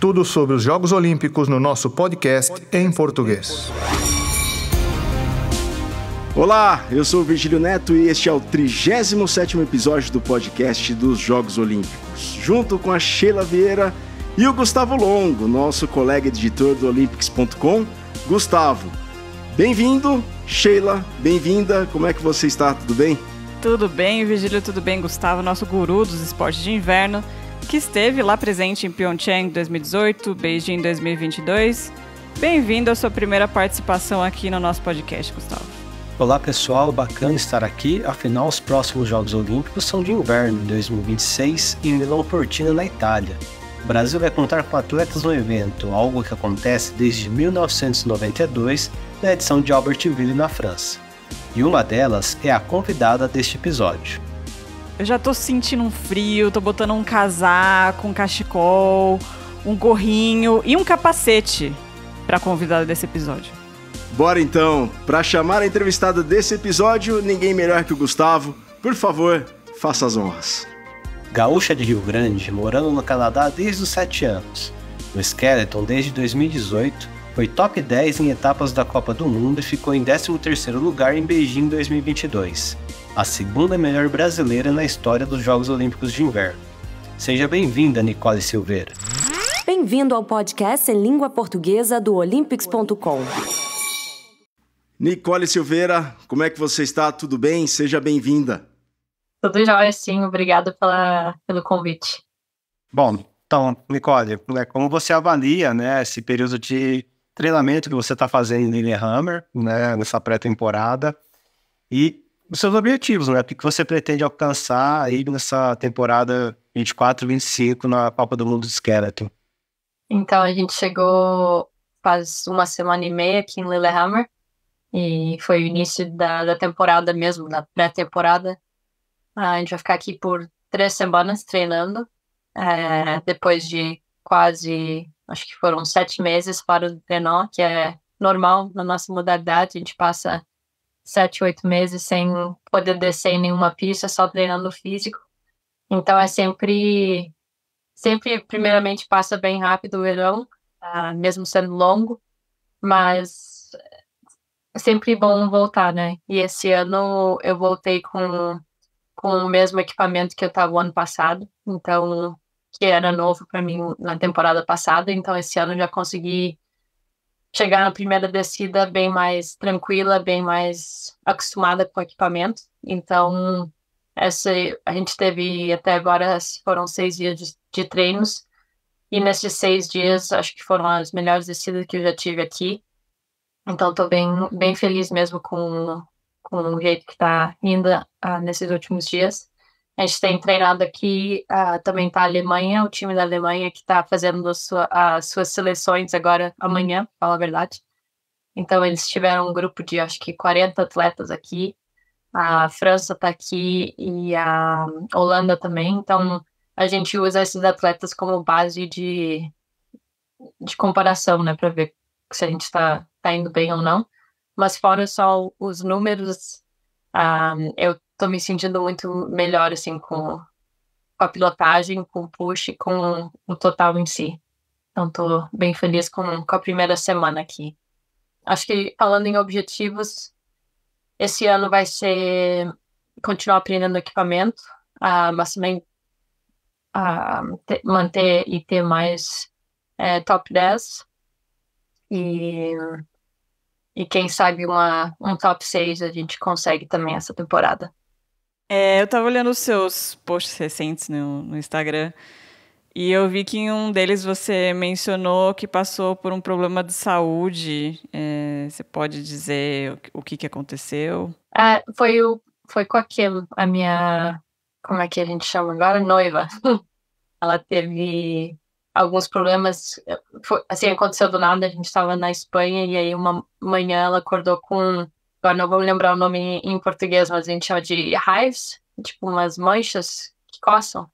Tudo sobre os Jogos Olímpicos no nosso podcast em português. Olá, eu sou Virgílio Neto e este é o 37 episódio do podcast dos Jogos Olímpicos, junto com a Sheila Vieira e o Gustavo Longo, nosso colega editor do Olympics.com. Gustavo, bem-vindo. Sheila, bem-vinda. Como é que você está? Tudo bem? Tudo bem, Virgílio, tudo bem, Gustavo, nosso guru dos esportes de inverno que esteve lá presente em Pyeongchang 2018, Beijing 2022. Bem-vindo à sua primeira participação aqui no nosso podcast, Gustavo. Olá pessoal, bacana estar aqui. Afinal, os próximos Jogos Olímpicos são de inverno, 2026, em Milão portina na Itália. O Brasil vai contar com atletas no evento, algo que acontece desde 1992, na edição de Albertville, na França. E uma delas é a convidada deste episódio. Eu já tô sentindo um frio, tô botando um casaco, um cachecol, um gorrinho e um capacete pra convidada desse episódio. Bora então, para chamar a entrevistada desse episódio, ninguém melhor que o Gustavo. Por favor, faça as honras. Gaúcha de Rio Grande, morando no Canadá desde os 7 anos. No Skeleton desde 2018, foi top 10 em etapas da Copa do Mundo e ficou em 13º lugar em Beijing 2022 a segunda melhor brasileira na história dos Jogos Olímpicos de Inverno. Seja bem-vinda, Nicole Silveira. Bem-vindo ao podcast em língua portuguesa do Olympics.com. Nicole Silveira, como é que você está? Tudo bem? Seja bem-vinda. Tudo jóia, sim. Obrigada pelo convite. Bom, então, Nicole, é como você avalia né, esse período de treinamento que você está fazendo em Lillehammer, né, nessa pré-temporada, e os seus objetivos, né? O que você pretende alcançar aí nessa temporada 24, 25 na Copa do Mundo de Skeleton? Então, a gente chegou faz uma semana e meia aqui em Lillehammer e foi o início da, da temporada mesmo, da pré-temporada. Ah, a gente vai ficar aqui por três semanas treinando, é, depois de quase, acho que foram sete meses para o trenó, que é normal na nossa modalidade, a gente passa sete, oito meses sem poder descer em nenhuma pista, só treinando físico. Então é sempre, sempre primeiramente passa bem rápido o verão, uh, mesmo sendo longo, mas é sempre bom voltar, né? E esse ano eu voltei com, com o mesmo equipamento que eu tava o ano passado, então que era novo para mim na temporada passada, então esse ano já consegui chegar na primeira descida bem mais tranquila, bem mais acostumada com o equipamento. Então, hum. essa, a gente teve até agora foram seis dias de, de treinos. E nesses seis dias, acho que foram as melhores descidas que eu já tive aqui. Então, estou bem, bem feliz mesmo com, com o jeito que está indo ah, nesses últimos dias. A gente tem treinado aqui uh, também para a Alemanha, o time da Alemanha que está fazendo sua, as suas seleções agora amanhã, fala a verdade. Então, eles tiveram um grupo de acho que 40 atletas aqui. A França está aqui e a Holanda também. Então, a gente usa esses atletas como base de, de comparação, né, para ver se a gente está tá indo bem ou não. Mas, fora só os números, um, ah, eu tô me sentindo muito melhor, assim, com, com a pilotagem, com o push, com o total em si. Então, tô bem feliz com, com a primeira semana aqui. Acho que, falando em objetivos, esse ano vai ser continuar aprendendo equipamento, uh, mas também uh, manter e ter mais uh, top 10. E, e quem sabe uma, um top 6 a gente consegue também essa temporada. É, eu tava olhando os seus posts recentes no, no Instagram e eu vi que em um deles você mencionou que passou por um problema de saúde. É, você pode dizer o, o que, que aconteceu? É, foi, o, foi com aquilo, a minha. Como é que a gente chama agora? Noiva. Ela teve alguns problemas. Foi, assim, aconteceu do nada, a gente estava na Espanha e aí uma manhã ela acordou com não vou lembrar o nome em português, mas a gente chama de hives, tipo umas manchas que coçam.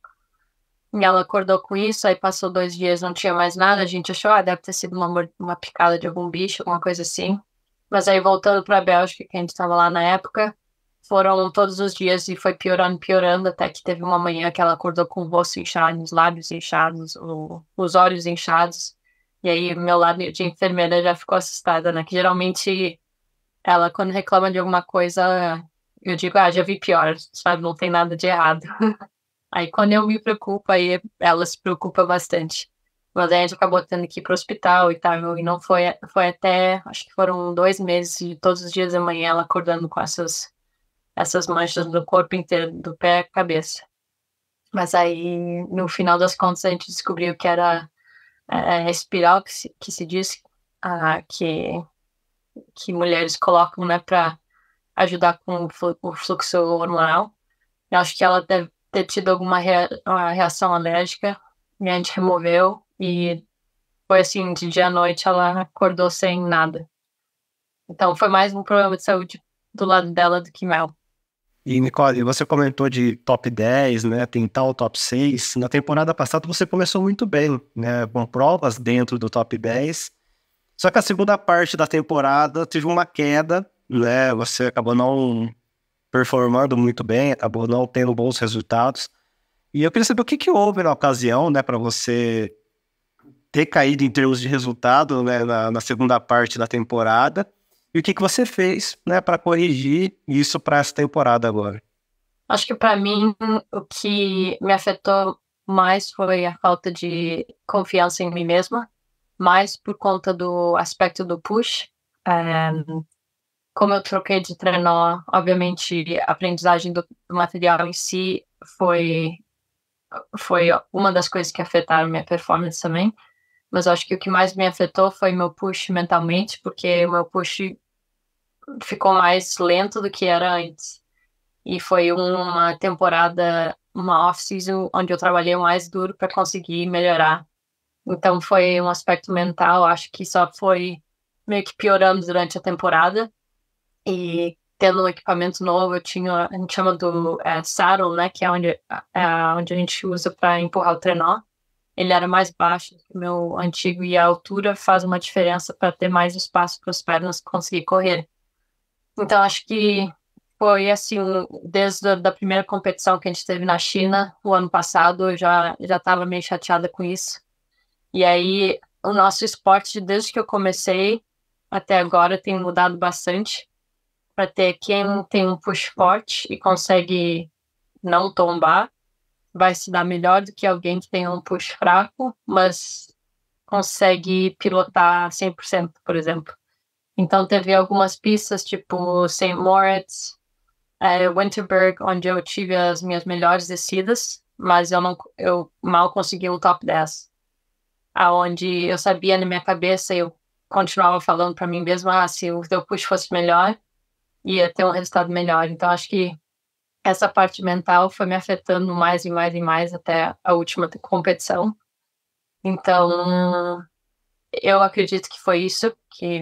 E ela acordou com isso, aí passou dois dias, não tinha mais nada, a gente achou, ah, deve ter sido uma, uma picada de algum bicho, alguma coisa assim. Mas aí voltando para a Bélgica, que a gente estava lá na época, foram todos os dias e foi piorando, piorando, até que teve uma manhã que ela acordou com o rosto inchado, os lábios inchados, o, os olhos inchados. E aí, meu lado de enfermeira já ficou assustada, né? Que geralmente ela quando reclama de alguma coisa, eu digo, ah, já vi pior, sabe? Não tem nada de errado. aí quando eu me preocupo, aí ela se preocupa bastante. Mas aí a gente acabou tendo que ir pro hospital e tal, e não foi, foi até, acho que foram dois meses e todos os dias de manhã ela acordando com essas, essas manchas do corpo inteiro, do pé à cabeça. Mas aí, no final das contas, a gente descobriu que era a é, é, espiral que se, que se diz ah, que que mulheres colocam, né, para ajudar com o fluxo hormonal. Eu acho que ela deve ter tido alguma reação alérgica e a gente removeu e foi assim, de dia à noite ela acordou sem nada. Então foi mais um problema de saúde do lado dela do que meu. E Nicole, você comentou de top 10, né? Tem tal top 6. Na temporada passada você começou muito bem, né? Com provas dentro do top 10 só que a segunda parte da temporada teve uma queda, né? Você acabou não performando muito bem, acabou não tendo bons resultados. E eu queria saber o que, que houve na ocasião, né, para você ter caído em termos de resultado né, na, na, segunda parte da temporada e o que, que você fez né, para corrigir isso para essa temporada agora? Acho que para mim o que me afetou mais foi a falta de confiança em mim mesma mais por conta do aspecto do push. É, um, uhum. como eu troquei de trenó, obviamente a aprendizagem do, do, material em si foi foi uma das coisas que afetaram minha performance também. Mas acho que o que mais me afetou foi meu push mentalmente, porque o meu push ficou mais lento do que era antes. E foi uma temporada, uma off-season, onde eu trabalhei mais duro para conseguir melhorar então foi um aspecto mental, acho que só foi meio que piorando durante a temporada. E tendo um equipamento novo, eu tinha, a gente chama do é, saddle, né, que é onde, é, onde a gente usa para empurrar o trenó. Ele era mais baixo do que o meu antigo e a altura faz uma diferença para ter mais espaço para as pernas conseguir correr. Então acho que foi assim, desde a da primeira competição que a gente teve na China, o ano passado, eu já já estava meio chateada com isso. E aí, o nosso esporte, desde que eu comecei até agora, tem mudado bastante. Para ter quem tem um push forte e consegue não tombar, vai se dar melhor do que alguém que tem um push fraco, mas consegue pilotar 100%, por exemplo. Então, teve algumas pistas, tipo St. Moritz, é, Winterberg, onde eu tive as minhas melhores descidas, mas eu, não, eu mal consegui um top 10 aonde eu sabia na minha cabeça eu continuava falando para mim mesma ah, se o teu push fosse melhor ia ter um resultado melhor então acho que essa parte mental foi me afetando mais e mais e mais até a última competição então eu acredito que foi isso que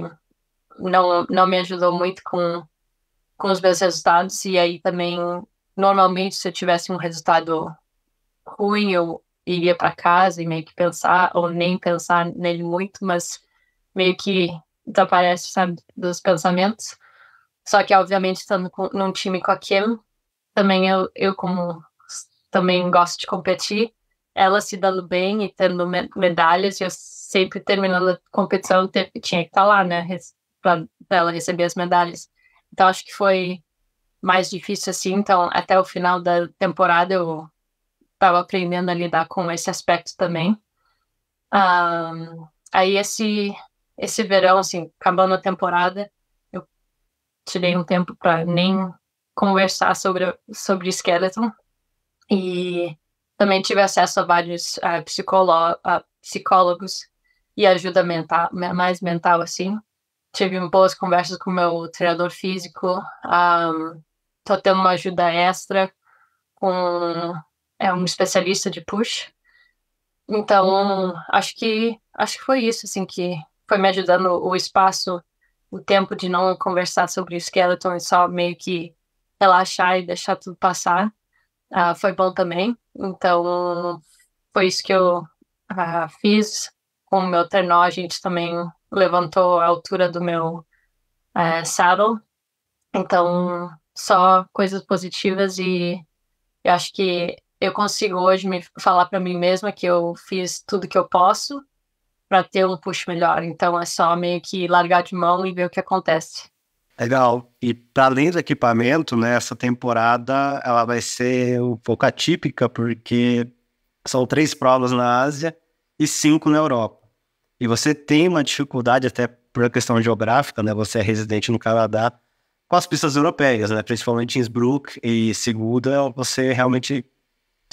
não não me ajudou muito com com os meus resultados e aí também normalmente se eu tivesse um resultado ruim eu iria para casa e meio que pensar, ou nem pensar nele muito, mas meio que desaparece, sabe, dos pensamentos. Só que, obviamente, estando com, num time com a Kim, também eu, eu como também gosto de competir, ela se dando bem e tendo medalhas, e eu sempre terminando a competição te, tinha que estar tá lá, né, para ela receber as medalhas. Então, acho que foi mais difícil assim. Então, até o final da temporada, eu estava aprendendo a lidar com esse aspecto também. Um, aí esse esse verão, assim, acabando a temporada, eu tirei um tempo para nem conversar sobre sobre Skeleton e também tive acesso a vários uh, psicolo- uh, psicólogos e ajuda mental, mais mental assim. Tive boas conversas com meu treinador físico. Um, tô tendo uma ajuda extra com é um especialista de push. Então, acho que acho que foi isso assim que foi me ajudando o espaço, o tempo de não conversar sobre o skeleton e só meio que relaxar e deixar tudo passar. Uh, foi bom também. Então, foi isso que eu uh, fiz. Com o meu trenó, a gente também levantou a altura do meu uh, saddle. Então, só coisas positivas e eu acho que eu consigo hoje me falar para mim mesma que eu fiz tudo que eu posso para ter um push melhor. Então é só meio que largar de mão e ver o que acontece. Legal. E para além do equipamento, né, essa temporada ela vai ser um pouco atípica porque são três provas na Ásia e cinco na Europa. E você tem uma dificuldade até por questão geográfica, né? Você é residente no Canadá com as pistas europeias, né? Principalmente Innsbruck e Segunda, você realmente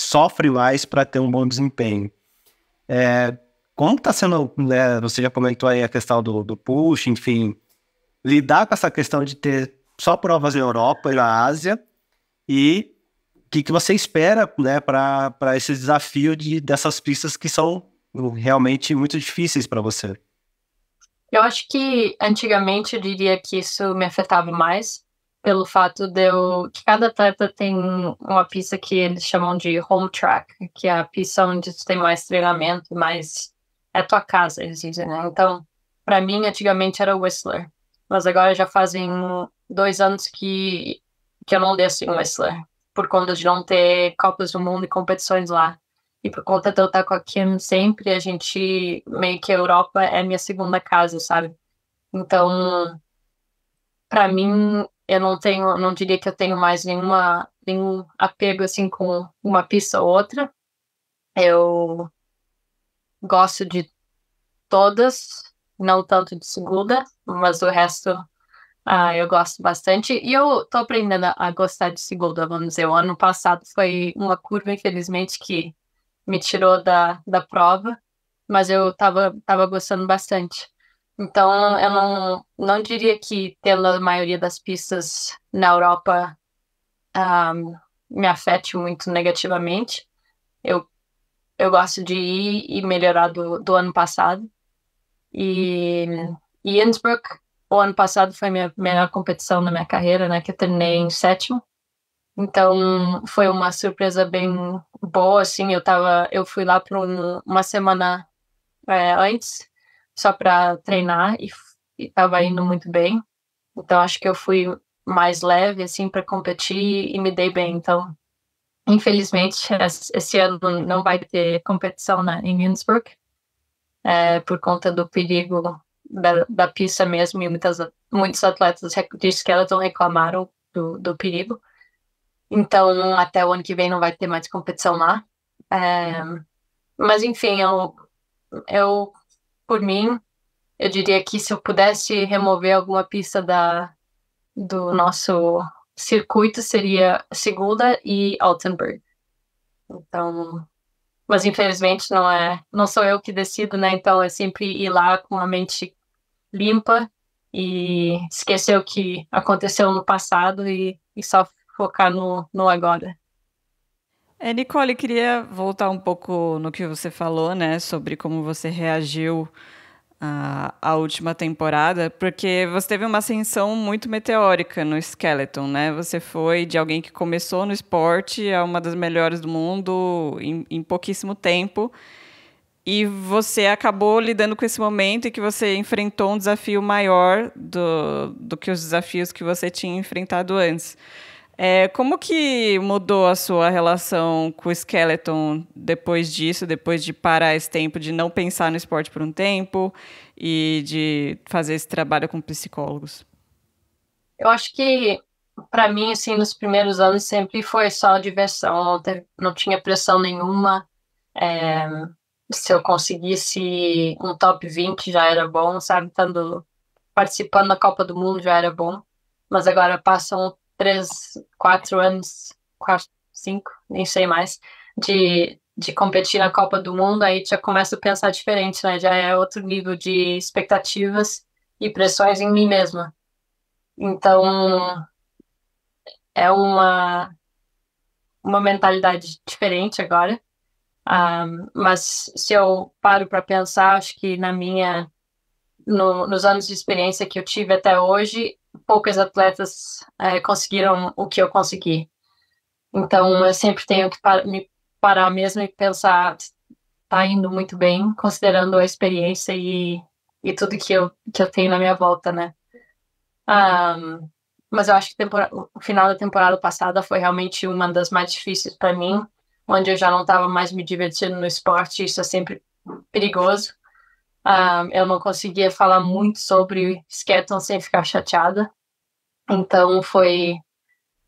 sofre mais para ter um bom desempenho. É, como está sendo, né, você já comentou aí a questão do, do push, enfim, lidar com essa questão de ter só provas na Europa e na Ásia e o que, que você espera né, para esse desafio de, dessas pistas que são hum, realmente muito difíceis para você? Eu acho que antigamente eu diria que isso me afetava mais, pelo fato de eu, que cada atleta tem uma pista que eles chamam de home track, que é a pista onde tu tem mais treinamento, mais é tua casa, eles dizem, né? Então, para mim, antigamente era Whistler, mas agora já fazem dois anos que, que eu não desço assim, em Whistler, por conta de não ter Copas do Mundo e competições lá. E por conta de eu estar com a Kim sempre, a gente, meio que a Europa é minha segunda casa, sabe? Então, para mim, eu não tenho, não diria que eu tenho mais nenhuma, nenhum apego assim com uma pista ou outra. Eu gosto de todas, não tanto de segunda, mas o resto ah, eu gosto bastante. E eu tô aprendendo a gostar de segunda, vamos dizer. O ano passado foi uma curva, infelizmente, que me tirou da, da prova, mas eu tava, tava gostando bastante. Então, eu não, não diria que tendo a maioria das pistas na Europa um, me afete muito negativamente. Eu, eu gosto de ir e melhorar do, do ano passado. E, e Innsbruck, o ano passado foi a minha melhor competição na minha carreira, né? Que eu terminei em sétimo. Então foi uma surpresa bem boa, assim. Eu tava, eu fui lá por um, uma semana é, antes só para treinar e estava uhum. indo muito bem. Então acho que eu fui mais leve assim para competir e me dei bem. Então, infelizmente, esse ano não vai ter competição na né, em Innsbruck é, por conta do perigo da, da pista mesmo e muitas, muitos atletas de skeleton reclamaram do, do perigo. Então, até o ano que vem não vai ter mais competição lá. É, mas enfim, eu, eu por mim, eu diria que se eu pudesse remover alguma pista da, do nosso circuito, seria Segunda e Altenburg. Então, mas infelizmente não é, não sou eu que decido, né? Então é sempre ir lá com a mente limpa e esquecer o que aconteceu no passado e, e só focar no, no agora. É, Nicole, queria voltar um pouco no que você falou, né, sobre como você reagiu à, ah, à última temporada, porque você teve uma ascensão muito meteórica no Skeleton, né? Você foi de alguém que começou no esporte a uma das melhores do mundo em, em pouquíssimo tempo. E você acabou lidando com esse momento e que você enfrentou um desafio maior do, do que os desafios que você tinha enfrentado antes. É, como que mudou a sua relação com o Skeleton depois disso, depois de parar esse tempo, de não pensar no esporte por um tempo e de fazer esse trabalho com psicólogos? Eu acho que para mim, assim, nos primeiros anos sempre foi só diversão, não, teve, não tinha pressão nenhuma. É, se eu conseguisse um top 20 já era bom, sabe? Tando, participando da Copa do Mundo já era bom. Mas agora passam três, quatro anos, quatro, cinco, nem sei mais, de, de competir na Copa do Mundo, aí já começo a pensar diferente, né? Já é outro nível de expectativas e pressões em mim mesma. Então, é uma, uma mentalidade diferente agora. Um, mas se eu paro para pensar, acho que na minha no, nos anos de experiência que eu tive até hoje, poucas atletas é, conseguiram o que eu consegui. Então, eu sempre tenho que par me parar mesmo e pensar, tá indo muito bem, considerando a experiência e, e tudo que eu, que eu tenho na minha volta, né? Um, mas eu acho que o final da temporada passada foi realmente uma das mais difíceis para mim, onde eu já não estava mais me divertindo no esporte, isso é sempre perigoso. Ah, eu não conseguia falar muito sobre Skeleton sem ficar chateada. Então foi.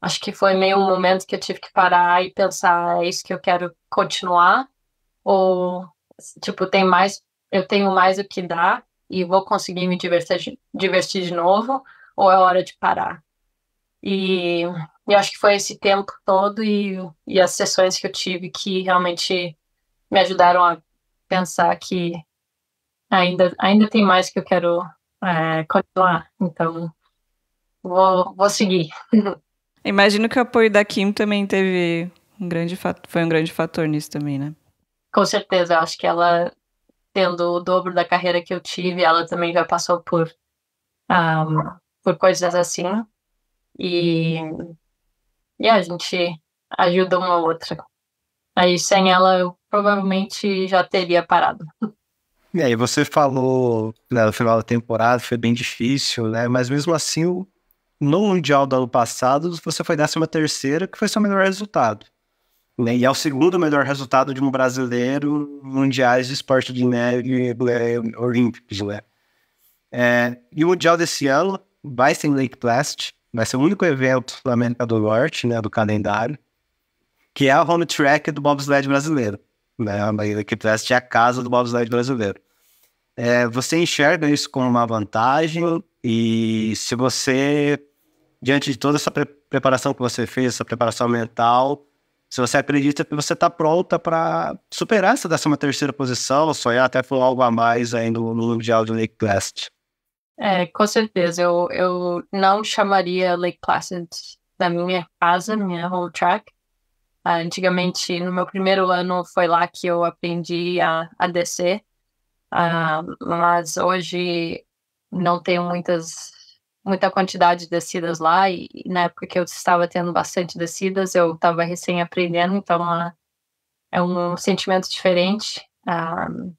Acho que foi meio um momento que eu tive que parar e pensar: é isso que eu quero continuar? Ou, tipo, tem mais. Eu tenho mais o que dar e vou conseguir me divertir, divertir de novo? Ou é hora de parar? E, e acho que foi esse tempo todo e, e as sessões que eu tive que realmente me ajudaram a pensar que ainda, ainda tem mais que eu quero é, continuar, então vou, vou seguir. Imagino que o apoio da Kim também teve um grande foi um grande fator nisso também, né? Com certeza, acho que ela tendo o dobro da carreira que eu tive, ela também já passou por um, por coisas assim e e a gente ajuda uma outra. Aí sem ela eu provavelmente já teria parado. E aí, você falou né, no final da temporada, foi bem difícil, né? Mas mesmo assim, no Mundial do ano passado, você foi 13 terceira, que foi seu melhor resultado. Né? E é o segundo melhor resultado de um brasileiro mundiais de esporte de neve né, é, olímpicos, né? É, e o Mundial desse ano vai ser em Lake Placid, vai ser o único evento da América do Norte, né, do calendário, que é a home track do bobsled brasileiro né? Lake Placid é a casa do bobsled brasileiro. É, você enxerga isso como uma vantagem e se você, diante de toda essa pre preparação que você fez, essa preparação mental, se você acredita que você está pronta para superar essa décima terceira posição, sonhar até por algo a mais aí no, no Mundial de Lake Placid. É, com certeza. Eu, eu não chamaria Lake Placid da minha casa, minha home track antigamente, no meu primeiro ano, foi lá que eu aprendi a, a descer. Uh, mas hoje não tenho muitas muita quantidade de descidas lá e, e na época que eu estava tendo bastante descidas eu estava recém aprendendo então uh, é um sentimento diferente uh,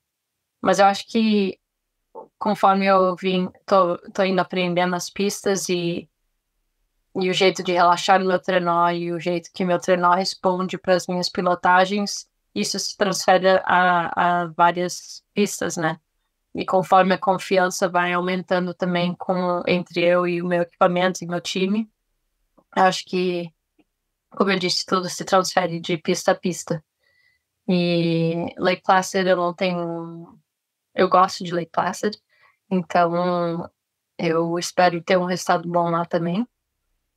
mas eu acho que conforme eu vim tô, tô indo aprendendo as pistas e e o jeito de relaxar o meu trenó e o jeito que meu trenó responde para as minhas pilotagens, isso se transfere a, a várias pistas, né? E conforme a confiança vai aumentando também com, entre eu e o meu equipamento e meu time, acho que, como eu disse, tudo se transfere de pista a pista. E Lake Placid eu não tenho. Eu gosto de Lake Placid, então eu espero ter um resultado bom lá também.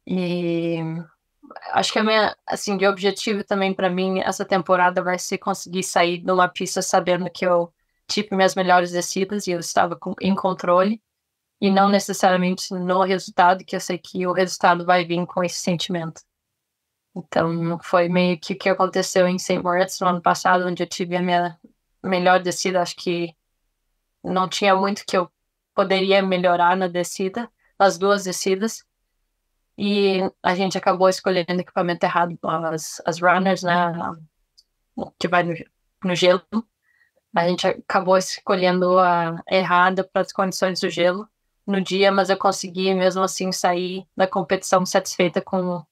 E acho que a minha, assim, de objetivo também para mim essa temporada vai ser conseguir sair numa pista sabendo que eu tive minhas melhores descidas e eu estava com, em controle e não necessariamente no resultado, que eu sei que o resultado vai vir com esse sentimento. Então, foi meio que o que aconteceu em St. Moritz no ano passado, onde eu tive a minha melhor descida. Acho que não tinha muito que eu poderia melhorar na descida, nas duas descidas, e a gente acabou escolhendo equipamento errado, as, as runners, né? Que vai no, no gelo. A gente acabou escolhendo a errada para as condições do gelo no dia, mas eu consegui mesmo assim sair da competição satisfeita com,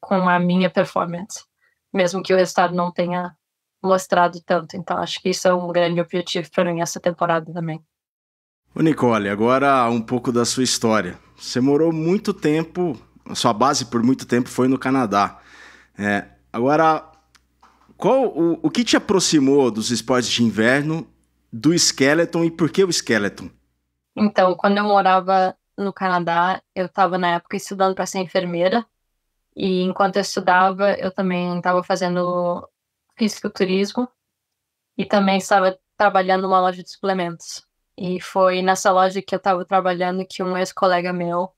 com a minha performance, mesmo que o resultado não tenha mostrado tanto. Então, acho que isso é um grande objetivo para mim essa temporada também. Nicole, agora um pouco da sua história. Você morou muito tempo sua base por muito tempo foi no Canadá. É, agora, qual o, o que te aproximou dos esportes de inverno, do Skeleton e por que o Skeleton? Então, quando eu morava no Canadá, eu estava na época estudando para ser enfermeira. E enquanto eu estudava, eu também estava fazendo fisiculturismo e também estava trabalhando numa loja de suplementos. E foi nessa loja que eu estava trabalhando que um ex-colega meu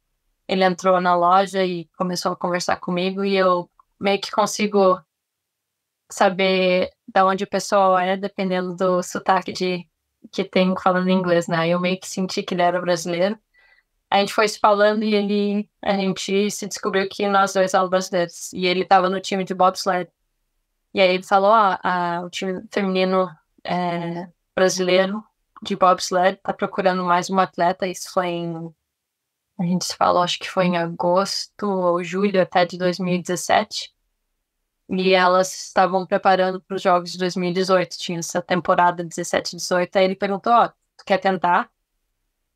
ele entrou na loja e começou a conversar comigo e eu meio que consigo saber da onde o pessoal é dependendo do sotaque de que tem falando inglês, né? Eu meio que senti que ele era brasileiro. A gente foi se falando e ele a gente se descobriu que nós dois somos brasileiros e ele estava no time de bobsled. E aí ele falou, ó, oh, o time feminino é, brasileiro de bobsled está procurando mais um atleta, isso foi em a gente se falou, acho que foi em agosto ou julho até de 2017. E elas estavam preparando para os jogos de 2018. Tinha essa temporada 17 18. Aí ele perguntou: Ó, oh, tu quer tentar?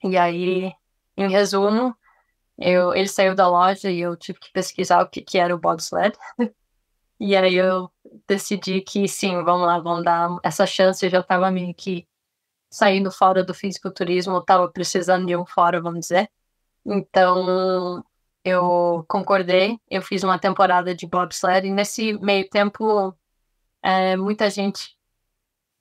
E aí, em resumo, eu, ele saiu da loja e eu tive que pesquisar o que, que era o bobsled. e aí eu decidi que sim, vamos lá, vamos dar essa chance. Eu já estava meio que saindo fora do fisiculturismo, estava precisando de um fora, vamos dizer. Então, eu concordei, eu fiz uma temporada de bobsled e nesse meio tempo é, muita gente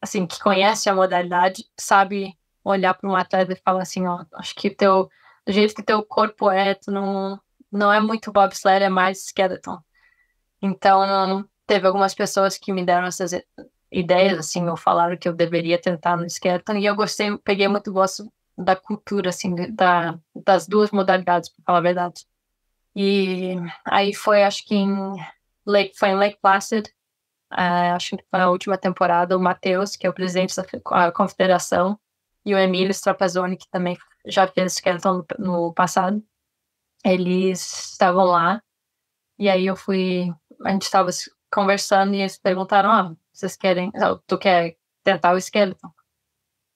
assim que conhece a modalidade sabe olhar para um atleta e falar assim, ó, acho que teu do jeito que teu corpo é, tu não não é muito bobsled, é mais skeleton. Então, não, teve algumas pessoas que me deram essas ideias assim, ou falaram que eu deveria tentar no skeleton e eu gostei, peguei muito gosto da cultura, assim, da, das duas modalidades, para falar a verdade. E aí foi, acho que em Lake, foi em Lake Placid, uh, acho que foi a última temporada, o Matheus, que é o presidente da confederação, e o Emílio Strapazzoni, que também já fez Skeleton no, no passado, eles estavam lá, e aí eu fui, a gente estava conversando e eles perguntaram, ah, vocês querem, ah, tu quer tentar o Skeleton?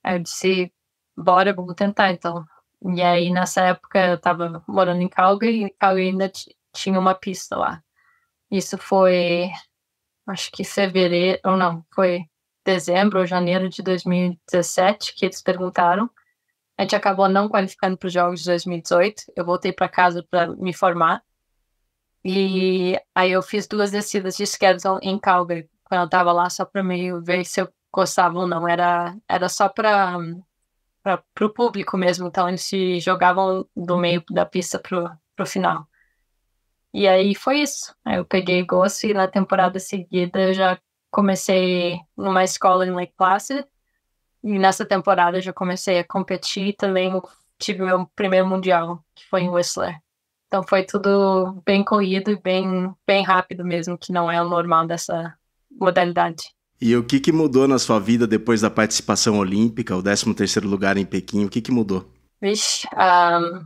Aí eu disse, bora, vamos tentar, então. E aí, nessa época, eu tava morando em Calgary, e Calgary ainda tinha uma pista lá. Isso foi, acho que fevereiro, ou não, foi dezembro ou janeiro de 2017 que eles perguntaram. A gente acabou não qualificando para os Jogos de 2018. Eu voltei para casa para me formar. E aí eu fiz duas descidas de schedule em Calgary, quando eu estava lá, só para meio ver se eu gostava ou não. Era, era só para um, para o público mesmo. Então eles se jogavam do uhum. meio da pista pro, pro final. E aí foi isso. Aí eu peguei gosto e na temporada seguida eu já comecei numa escola em Lake Placid. E nessa temporada eu já comecei a competir também. Tive meu primeiro mundial, que foi em Whistler. Então foi tudo bem corrido e bem, bem rápido mesmo, que não é o normal dessa modalidade. E o que, que mudou na sua vida depois da participação olímpica, o 13º lugar em Pequim, o que, que mudou? Vixe, um,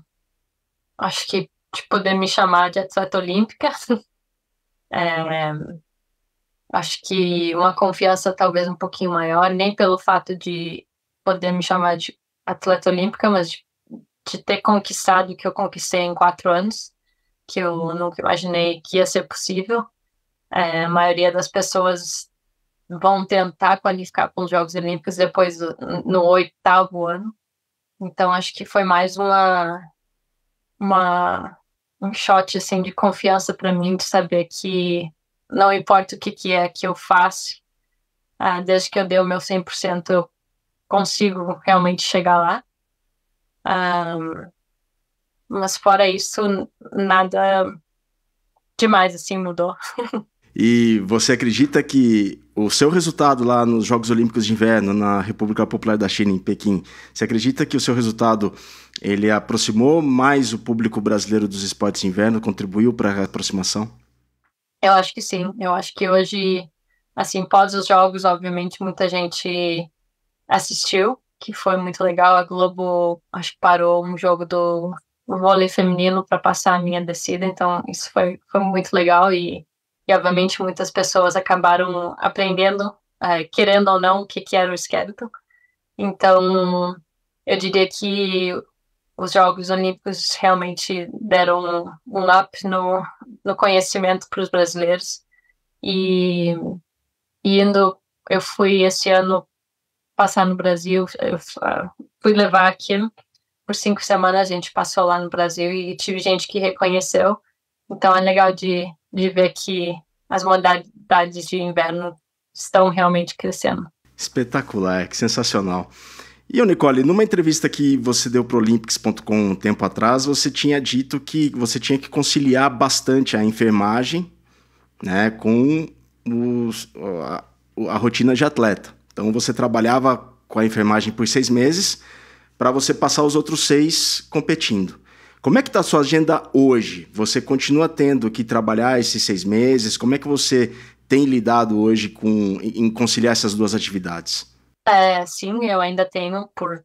acho que de poder me chamar de atleta olímpica, é, acho que uma confiança talvez um pouquinho maior, nem pelo fato de poder me chamar de atleta olímpica, mas de, de ter conquistado o que eu conquistei em quatro anos, que eu nunca imaginei que ia ser possível. É, a maioria das pessoas vão tentar qualificar para os Jogos Olímpicos depois no oitavo ano. Então acho que foi mais uma, uma um shot assim de confiança para mim de saber que não importa o que, que é que eu faço, ah, desde que eu dei o meu 100% eu consigo realmente chegar lá. Ah, mas fora isso, nada demais assim mudou. E você acredita que o seu resultado lá nos Jogos Olímpicos de Inverno na República Popular da China, em Pequim, você acredita que o seu resultado ele aproximou mais o público brasileiro dos esportes de inverno, contribuiu para a aproximação? Eu acho que sim. Eu acho que hoje, assim, pós os jogos, obviamente, muita gente assistiu, que foi muito legal. A Globo, acho que parou um jogo do vôlei feminino para passar a minha descida, então isso foi, foi muito legal e e, obviamente, muitas pessoas acabaram aprendendo, é, querendo ou não, o que, que era o esqueleto. Então, eu diria que os Jogos Olímpicos realmente deram um, up no, no conhecimento para os brasileiros. E, indo, eu fui esse ano passar no Brasil, eu ah, fui levar aquilo. Por cinco semanas a gente passou lá no Brasil e tive gente que reconheceu. Então é legal de de ver que as modalidades de inverno estão realmente crescendo. Espetacular, que sensacional. E, Nicole, numa entrevista que você deu para Olympics.com um tempo atrás, você tinha dito que você tinha que conciliar bastante a enfermagem né, com os, a, a rotina de atleta. Então, você trabalhava com a enfermagem por seis meses para você passar os outros seis competindo. Como é que está a sua agenda hoje? Você continua tendo que trabalhar esses seis meses? Como é que você tem lidado hoje com em conciliar essas duas atividades? É, sim, eu ainda tenho por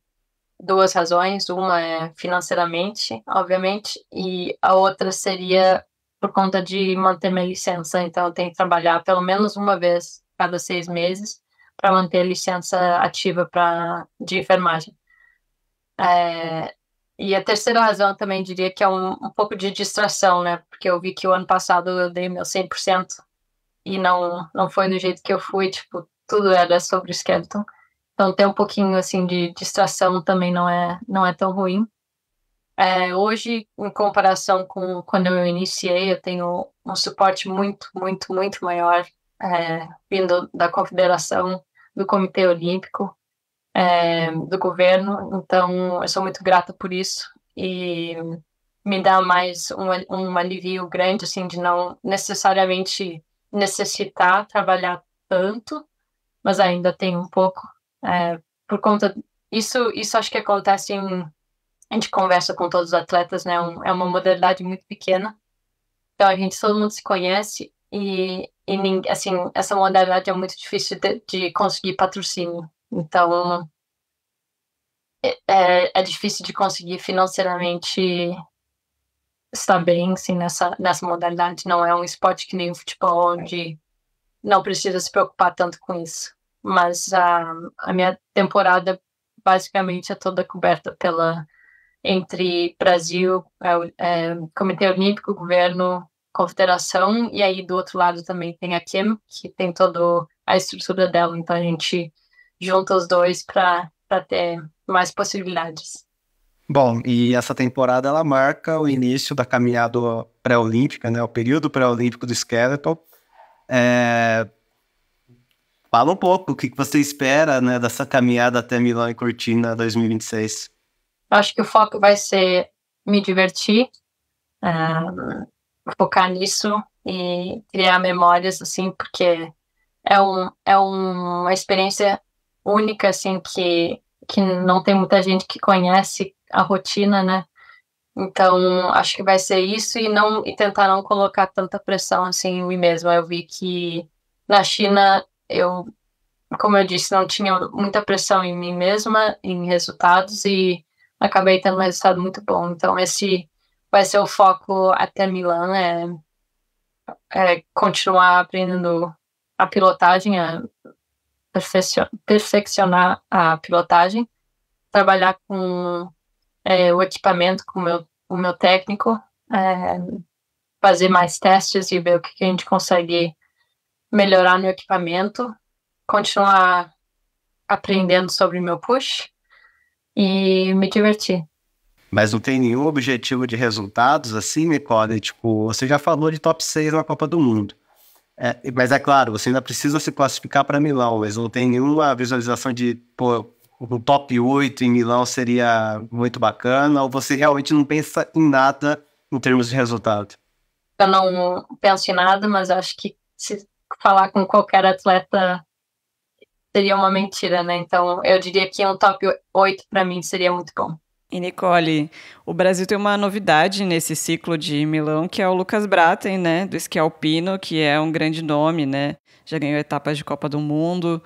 duas razões. Uma é financeiramente, obviamente, e a outra seria por conta de manter minha licença. Então, eu tenho que trabalhar pelo menos uma vez cada seis meses para manter a licença ativa para de enfermagem. É, e a terceira razão também diria que é um, um pouco de distração, né? Porque eu vi que o ano passado eu dei meu 100% e não, não foi do jeito que eu fui, tipo, tudo era sobre o Skeleton. Então ter um pouquinho, assim, de distração também não é, não é tão ruim. É, hoje, em comparação com quando eu iniciei, eu tenho um suporte muito, muito, muito maior é, vindo da confederação, do Comitê Olímpico, é, do governo. Então, eu sou muito grata por isso e me dá mais um, um alívio grande, assim, de não necessariamente necessitar trabalhar tanto, mas ainda tem um pouco. É, por conta isso, isso acho que acontece em a gente conversa com todos os atletas, né? Um, é uma modalidade muito pequena, então a gente todo mundo se conhece e, e assim essa modalidade é muito difícil de, de conseguir patrocínio. Então, é, é difícil de conseguir financeiramente estar bem assim, nessa, nessa modalidade. Não é um esporte que nem o futebol, é. onde não precisa se preocupar tanto com isso. Mas a, a minha temporada basicamente é toda coberta pela entre Brasil, é, é, Comitê Olímpico, governo, confederação, e aí do outro lado também tem a Kim, que tem toda a estrutura dela, então a gente junto os dois para ter mais possibilidades. Bom, e essa temporada ela marca o início da caminhada pré-olímpica, né? O período pré-olímpico do Skeleton. É... Fala um pouco o que você espera né, dessa caminhada até Milão e Cortina 2026. Acho que o foco vai ser me divertir, uh, focar nisso e criar memórias, assim, porque é, um, é uma experiência única, assim, que, que não tem muita gente que conhece a rotina, né? Então, acho que vai ser isso e não e tentar não colocar tanta pressão assim em mim mesma. Eu vi que na China eu, como eu disse, não tinha muita pressão em mim mesma, em resultados e acabei tendo um resultado muito bom. Então, esse vai ser o foco até Milão, é, é continuar aprendendo a pilotagem, a é perfeccionar a pilotagem, trabalhar com é, o equipamento, com o meu, o meu técnico, é, fazer mais testes e ver o que, a gente consegue melhorar no equipamento, continuar aprendendo sobre meu push e me divertir. Mas não tem nenhum objetivo de resultados assim, Nicole? Tipo, você já falou de top 6 na Copa do Mundo. É, mas é claro, você ainda precisa se classificar para Milão, mas não tem nenhuma visualização de, pô, um top 8 em Milão seria muito bacana, ou você realmente não pensa em nada em termos de resultado? Eu não penso em nada, mas acho que se falar com qualquer atleta seria uma mentira, né? Então eu diria que um top 8 para mim seria muito bom. E Nicole, o Brasil tem uma novidade nesse ciclo de Milão, que é o Lucas Braten, né, do esqui alpino, que é um grande nome, né? Já ganhou etapas de Copa do Mundo.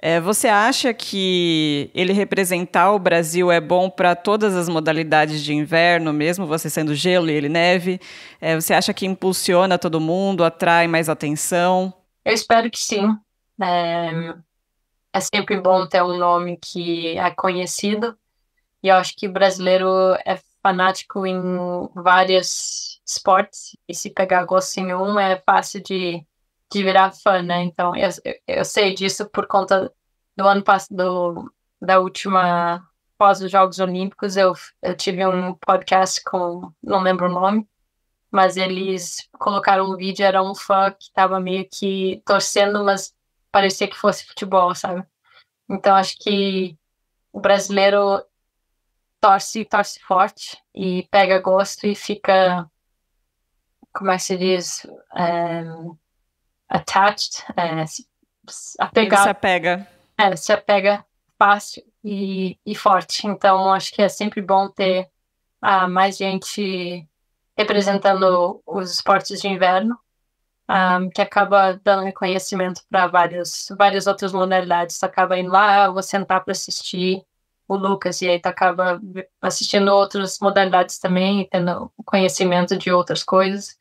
É, você acha que ele representar o Brasil é bom para todas as modalidades de inverno, mesmo você sendo gelo e ele neve? É, você acha que impulsiona todo mundo, atrai mais atenção? Eu espero que sim. É, é sempre bom ter um nome que é conhecido e eu acho que brasileiro é fanático em vários esportes, e se pegar gosto em um é fácil de, de virar fã, né? Então eu, eu sei disso por conta do ano passado, da última pós os Jogos Olímpicos, eu, eu tive um podcast com, não lembro o nome, mas eles colocaram um vídeo, era um fã que estava meio que torcendo, mas parecia que fosse futebol, sabe? Então acho que o brasileiro torce, torce forte e pega gosto e fica, como é que se diz? Um, eh, attached, é, se, apegado. Ele se apega. É, se apega fácil e, e forte. Então, acho que é sempre bom ter uh, mais gente representando os esportes de inverno, um, ah, que acaba dando reconhecimento para várias, várias outras modalidades. Você acaba indo lá, eu ah, vou sentar para assistir, o Lucas, e aí tu acaba assistindo outras modalidades também, tendo conhecimento de outras coisas.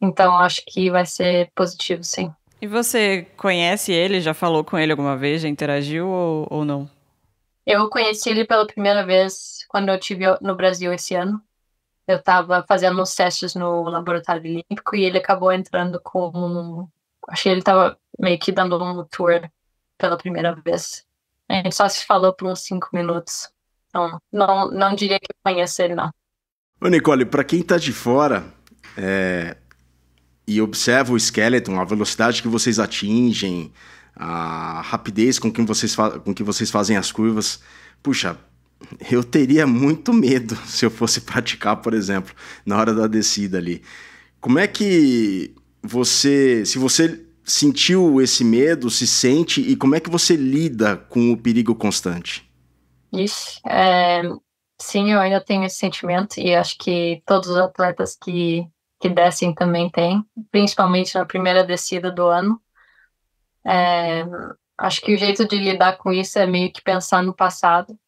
Então, acho que vai ser positivo, sim. E você conhece ele? Já falou com ele alguma vez? Já interagiu ou, ou não? Eu conheci ele pela primeira vez quando eu tive no Brasil esse ano. Eu estava fazendo uns testes no laboratório olímpico e ele acabou entrando como. Achei ele estava meio que dando um tour pela primeira vez. A gente só se falou por uns cinco minutos. Então, não, não diria que conheço ele, não. Ô, Nicole, para quem tá de fora é, e observa o Skeleton, a velocidade que vocês atingem, a rapidez com que vocês, com que vocês fazem as curvas, puxa, eu teria muito medo se eu fosse praticar, por exemplo, na hora da descida ali. Como é que você, se você sentiu esse medo, se sente e como é que você lida com o perigo constante? Isso. É, sim, eu ainda tenho esse sentimento e acho que todos os atletas que, que descem também têm, principalmente na primeira descida do ano. É, acho que o jeito de lidar com isso é meio que pensar no passado.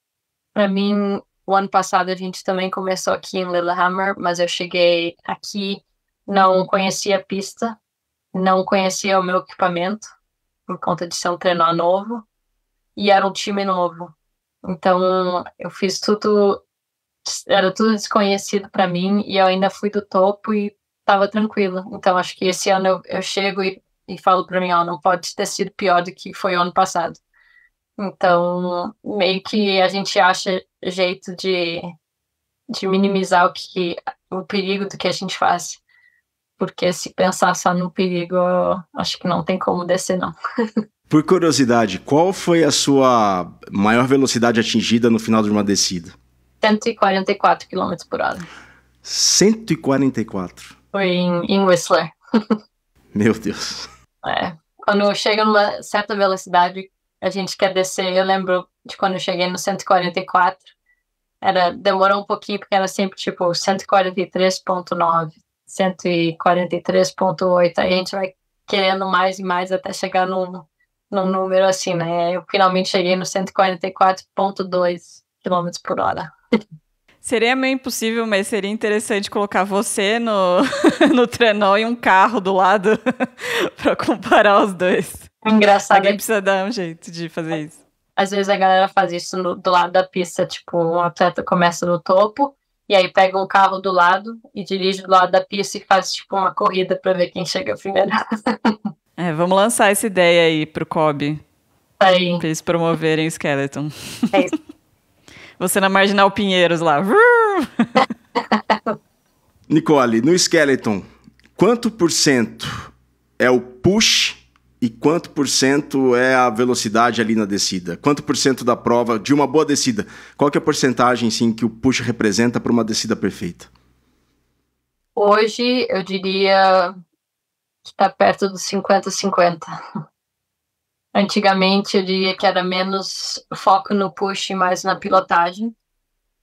Para mim, o ano passado a gente também começou aqui em Lillehammer, mas eu cheguei aqui, não conhecia a pista, não conhecia o meu equipamento por conta de ser um treinador novo e era um time novo. Então eu fiz tudo, era tudo desconhecido para mim e eu ainda fui do topo e estava tranquila. Então acho que esse ano eu, eu chego e, e falo para mim, ó, oh, não pode ter sido pior do que foi o ano passado. Então meio que a gente acha jeito de, de minimizar o que o perigo do que a gente faz porque se pensar só no perigo, acho que não tem como descer, não. Por curiosidade, qual foi a sua maior velocidade atingida no final de uma descida? 144 km por hora. 144? Foi em, em Whistler. Meu Deus. É. Quando chega numa certa velocidade, a gente quer descer. Eu lembro de quando eu cheguei no 144. Era, demorou um pouquinho, porque era sempre tipo 143.9. 143,8. a gente vai querendo mais e mais até chegar num, num número assim, né? Eu finalmente cheguei no 144,2 km por hora. Seria meio impossível, mas seria interessante colocar você no, no trenó e um carro do lado para comparar os dois. Engraçado. Alguém precisa dar um jeito de fazer isso. Às vezes a galera faz isso no, do lado da pista, tipo, um atleta começa no topo, e aí pega um carro do lado e dirige do lado da pista e faz tipo uma corrida para ver quem chega primeiro. é, vamos lançar essa ideia aí pro Cobb. Aí. Pra eles promoverem o Skeleton. É isso. Você na Marginal Pinheiros lá. Nicole, no Skeleton, quanto por cento é o push e quanto por cento é a velocidade ali na descida? Quanto por cento da prova de uma boa descida? Qual que é a porcentagem sim que o push representa para uma descida perfeita? Hoje eu diria que está perto dos 50-50. Antigamente eu diria que era menos foco no push e mais na pilotagem.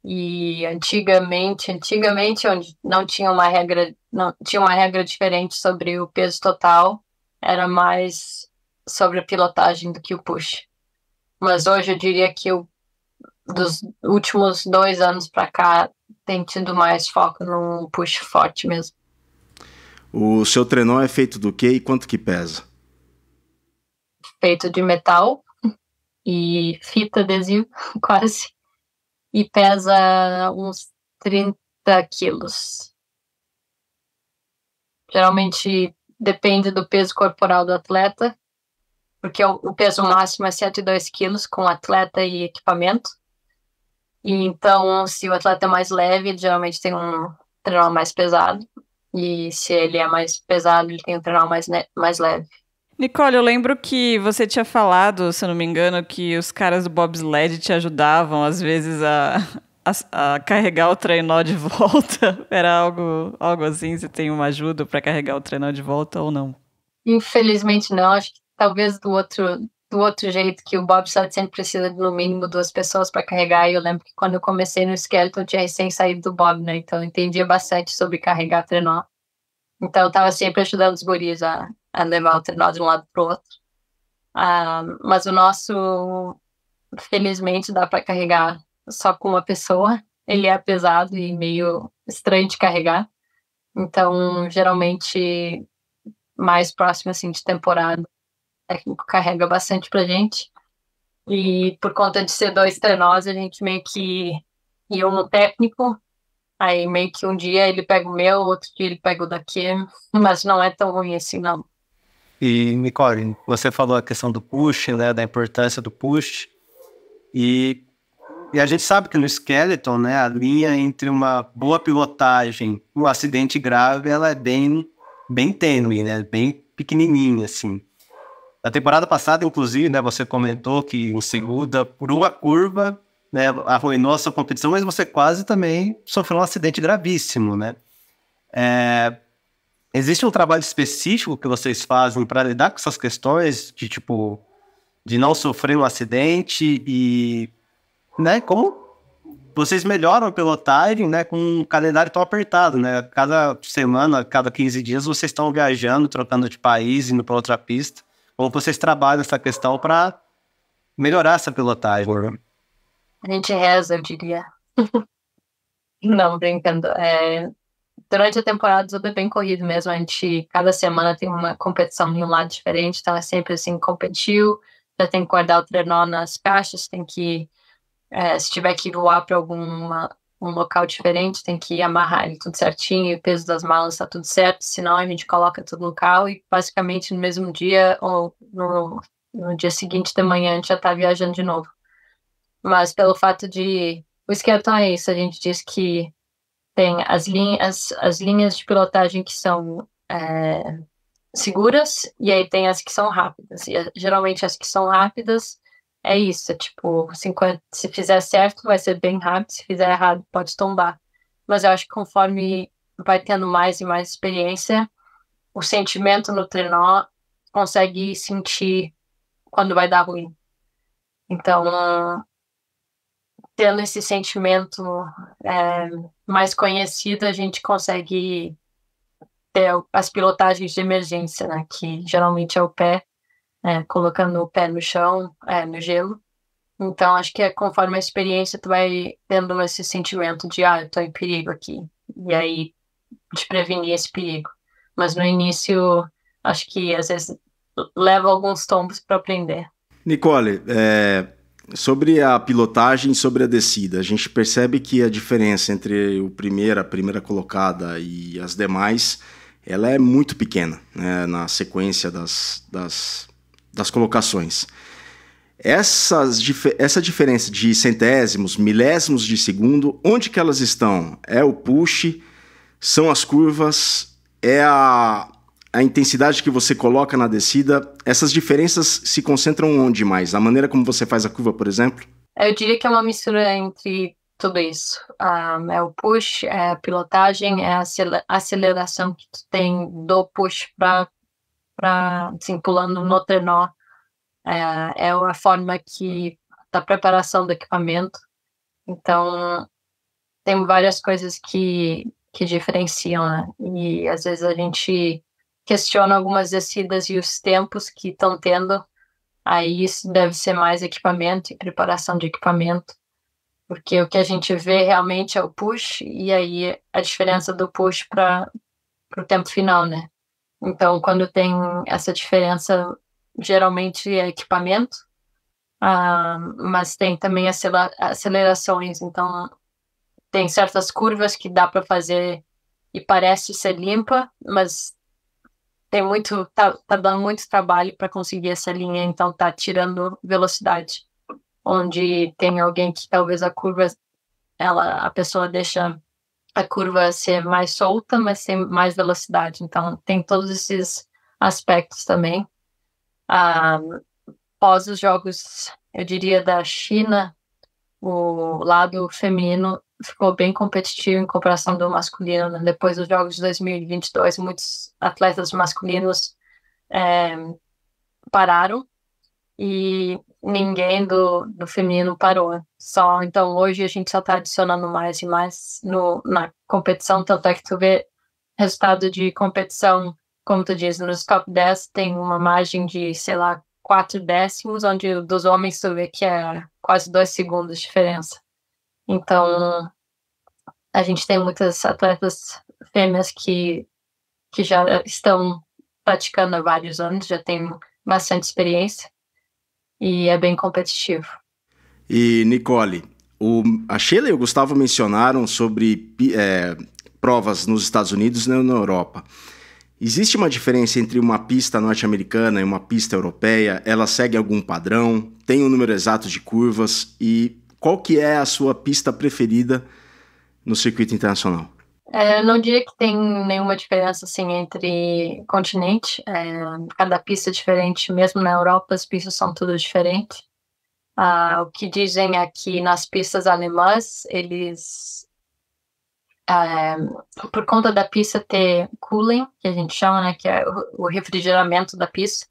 E antigamente, antigamente onde não tinha uma regra, não tinha uma regra diferente sobre o peso total era mais sobre a pilotagem do que o push. Mas hoje eu diria que eu, dos últimos dois anos para cá, tem tido mais foco no push forte mesmo. O seu trenó é feito do que e quanto que pesa? Feito de metal e fita adesiva, quase. E pesa uns 30 quilos. Geralmente depende do peso corporal do atleta, porque o peso máximo é 72 quilos com atleta e equipamento. E então, se o atleta é mais leve, geralmente tem um treinamento mais pesado. E se ele é mais pesado, ele tem um treinamento mais, mais leve. Nicole, eu lembro que você tinha falado, se eu não me engano, que os caras do bobsled te ajudavam às vezes a, a, a carregar o trenó de volta? Era algo, algo assim? Se tem uma ajuda para carregar o trenó de volta ou não? Infelizmente não. Acho que talvez do outro do outro jeito que o Bob sempre precisa de no mínimo duas pessoas para carregar. E eu lembro que quando eu comecei no Skeleton eu tinha recém saído do Bob, né? Então eu entendia bastante sobre carregar trenó. Então eu estava sempre ajudando os guris a, a levar o trenó de um lado para o outro. Ah, mas o nosso, felizmente, dá para carregar só com uma pessoa. Ele é pesado e meio estranho de carregar. Então, geralmente, mais próximo assim de temporada, o técnico carrega bastante pra gente. E por conta de ser dois trenós, a gente meio que ia no técnico. Aí meio que um dia ele pega o meu, outro dia ele pega o daqui, mas não é tão ruim assim, não. E, Nicole, você falou a questão do push, né, da importância do push. E e a gente sabe que no Skeleton, né, a linha entre uma boa pilotagem e um acidente grave, ela é bem, bem tênue, né, bem pequenininha, assim. Na temporada passada, inclusive, né, você comentou que o Segunda, por uma curva, né, arruinou a sua competição, mas você quase também sofreu um acidente gravíssimo, né? É... Existe um trabalho específico que vocês fazem para lidar com essas questões de, tipo, de não sofrer um acidente e né, como vocês melhoram a pilotagem, né, com um calendário tão apertado, né? Cada semana, cada 15 dias, vocês estão viajando, trocando de país, indo para outra pista. Como vocês trabalham essa questão para melhorar essa pilotagem? A gente reza, eu diria. Não, brincando. É, durante a temporada tudo é bem corrido mesmo. A gente, cada semana tem uma competição de um lado diferente, então é sempre assim, competiu, já tem que guardar o trenó nas caixas, tem que é, se tiver que voar para algum um local diferente, tem que amarrar ele tudo certinho, o peso das malas está tudo certo, senão a gente coloca tudo no carro e basicamente no mesmo dia ou no, no dia seguinte de manhã a gente já está viajando de novo. Mas pelo fato de. O esquema é isso, a gente diz que tem as linhas, as linhas de pilotagem que são é, seguras e aí tem as que são rápidas. E geralmente as que são rápidas é isso, é tipo, 50, assim, se fizer certo vai ser bem rápido, se fizer errado pode tombar. Mas eu acho que conforme vai tendo mais e mais experiência, o sentimento no trenó consegue sentir quando vai dar ruim. Então, tendo esse sentimento é, mais conhecido, a gente consegue ter as pilotagens de emergência, né? Que geralmente é o pé é, colocando o pé no chão, é, no gelo. Então, acho que é conforme a experiência, tu vai tendo esse sentimento de, ah, eu tô em perigo aqui. E aí, te prevenir esse perigo. Mas no início, acho que às vezes leva alguns tombos para aprender. Nicole, é, sobre a pilotagem e sobre a descida, a gente percebe que a diferença entre o primeiro, a primeira colocada e as demais, ela é muito pequena né, na sequência das, das das colocações. Essas, essa diferença de centésimos, milésimos de segundo, onde que elas estão? É o push, são as curvas, é a, a intensidade que você coloca na descida. Essas diferenças se concentram onde mais? A maneira como você faz a curva, por exemplo? Eu diria que é uma mistura entre tudo isso. Um, ah, é o push, é a pilotagem, é a aceleração que tu tem do push para para circulando assim, pulando no trenó. É, é a forma que da preparação do equipamento. Então, tem várias coisas que, que diferenciam, né? E às vezes a gente questiona algumas descidas e os tempos que estão tendo. Aí isso deve ser mais equipamento e preparação de equipamento. Porque o que a gente vê realmente é o push, e aí a diferença do push para o tempo final, né? Então, quando tem essa diferença, geralmente é equipamento, uh, mas tem também acelerações. Então, tem certas curvas que dá para fazer e parece ser limpa, mas tem muito tá, tá dando muito trabalho para conseguir essa linha, então tá tirando velocidade. Onde tem alguém que talvez a curva ela a pessoa deixa a curva ser mais solta, mas sem mais velocidade. Então, tem todos esses aspectos também. Ah, os jogos, eu diria, da China, o lado feminino ficou bem competitivo em comparação do masculino. Né? Depois dos jogos de 2022, muitos atletas masculinos é, pararam e hum. ninguém do, do feminino parou. Só, então hoje a gente só está adicionando mais e mais no, na competição, tanto é que tu vê resultado de competição, como tu diz, nos top 10 tem uma margem de, sei lá, quatro décimos, onde dos homens tu vê que é quase dois segundos de diferença. Então a gente tem muitas atletas fêmeas que, que já estão praticando há vários anos, já tem bastante experiência e é bem competitivo. E, Nicole, o, a Sheila e o Gustavo mencionaram sobre é, provas nos Estados Unidos e na Europa. Existe uma diferença entre uma pista norte-americana e uma pista europeia? Ela segue algum padrão? Tem um número exato de curvas? E qual que é a sua pista preferida no circuito internacional? É, não diria que tem nenhuma diferença assim entre continente. É, cada pista é diferente, mesmo na Europa as pistas são tudo diferentes. Ah, o que dizem aqui é nas pistas alemãs, eles é, por conta da pista ter cooling, que a gente chama, né, que é o refrigeramento da pista,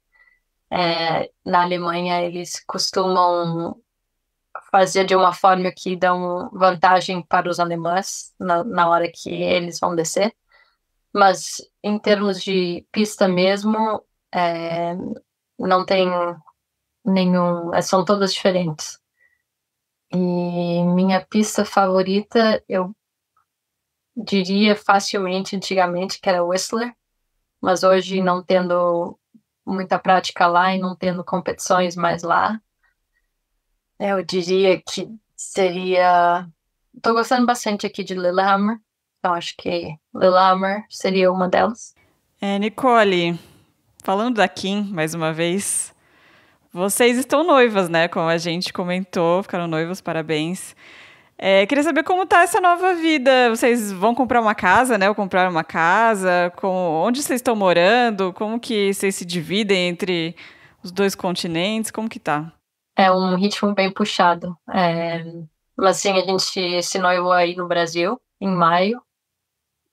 é, na Alemanha eles costumam fazia de uma forma que dão vantagem para os alemães na, na hora que eles vão descer. Mas em termos de pista mesmo, é, não tem nenhum. É, são todas diferentes. E minha pista favorita, eu diria facilmente antigamente que era Whistler, mas hoje não tendo muita prática lá e não tendo competições mais lá, é, eu diria que seria. Estou gostando bastante aqui de Lillehammer. Então acho que Lillehammer seria uma delas. É, Nicole, falando da Kim mais uma vez. Vocês estão noivas, né? Como a gente comentou, ficaram noivas, parabéns. É, queria saber como tá essa nova vida. Vocês vão comprar uma casa, né? Ou comprar uma casa? Com... Onde vocês estão morando? Como que vocês se dividem entre os dois continentes? Como que tá? É um ritmo bem puxado. É... Mas sim, a gente se noiou aí no Brasil, em maio.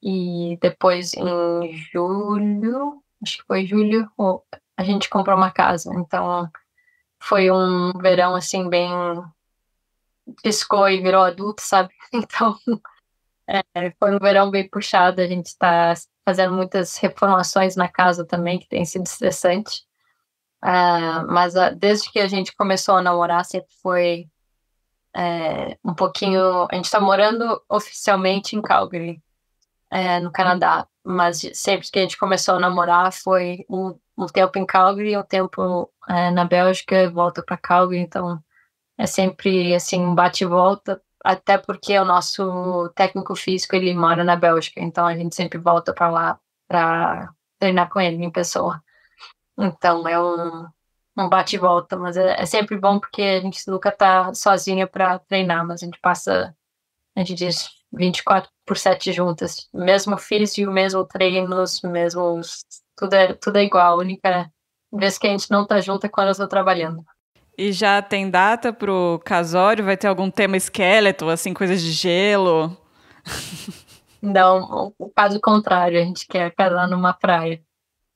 E depois em julho, acho que foi julho, a gente comprou uma casa. Então foi um verão assim, bem. piscou e virou adulto, sabe? Então é, foi um verão bem puxado. A gente está fazendo muitas reformações na casa também, que tem sido estressante. Uh, mas uh, desde que a gente começou a namorar, sempre foi é, um pouquinho. A gente está morando oficialmente em Calgary, é, no Canadá, mas sempre que a gente começou a namorar foi um, um tempo em Calgary, um tempo é, na Bélgica, volta para Calgary. Então é sempre assim um bate e volta, até porque o nosso técnico físico ele mora na Bélgica, então a gente sempre volta para lá para treinar com ele em pessoa. Então é um, um bate e volta, mas é, é sempre bom porque a gente nunca tá sozinha para treinar, mas a gente passa, a gente diz 24 por 7 juntas, mesmo físico, mesmo treinos, mesmos, tudo é, tudo é igual, a única vez que a gente não tá junto é quando eu tô trabalhando. E já tem data pro casório? Vai ter algum tema esqueleto, assim, coisas de gelo? Não, o caso contrário, a gente quer casar numa praia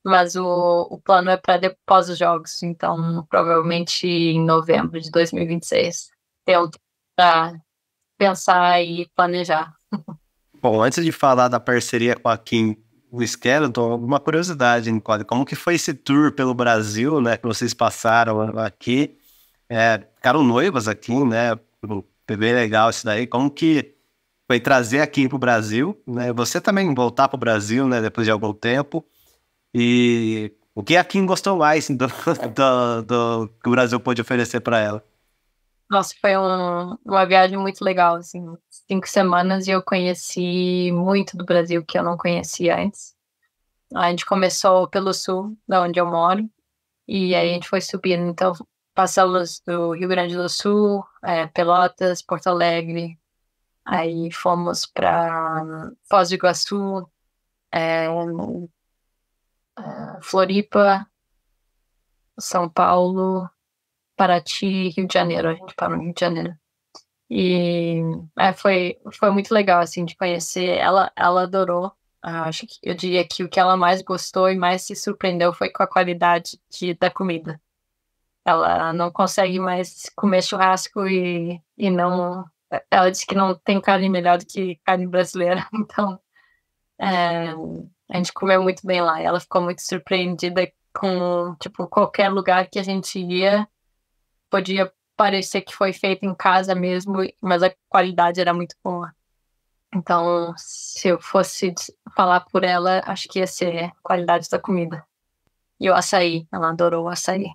mas o, o plano é para depois dos jogos, então provavelmente em novembro de 2026 tem o tempo para pensar e planejar. Bom, antes de falar da parceria com a Kim o Skeleton, uma curiosidade, Nicole, como que foi esse tour pelo Brasil, né, que vocês passaram aqui, é, ficaram noivas aqui, né, foi bem legal isso daí, como que foi trazer aqui para o Brasil, né, você também voltar para o Brasil, né, depois de algum tempo, e o que a Kim gostou mais do, do, do que o Brasil pôde oferecer para ela? Nossa, foi um, uma viagem muito legal, assim, cinco semanas e eu conheci muito do Brasil que eu não conhecia antes. A gente começou pelo sul, da onde eu moro, e aí a gente foi subindo, então passamos do Rio Grande do Sul, é, Pelotas, Porto Alegre, aí fomos para Foz do Iguaçu, é, é, Floripa, São Paulo, Paraty, Rio de Janeiro. A gente parou no Rio de Janeiro. E é, foi, foi muito legal, assim, de conhecer. Ela, ela adorou. Ah, acho que eu diria que o que ela mais gostou e mais se surpreendeu foi com a qualidade de, da comida. Ela não consegue mais comer churrasco e, e não. Ela disse que não tem carne melhor do que carne brasileira. Então, é, a gente comeu muito bem lá. ela ficou muito surpreendida com, tipo, qualquer lugar que a gente ia, podia parecer que foi feito em casa mesmo, mas a qualidade era muito boa. Então, se eu fosse falar por ela, acho que ia ser qualidade da comida. E o açaí, ela adorou o açaí.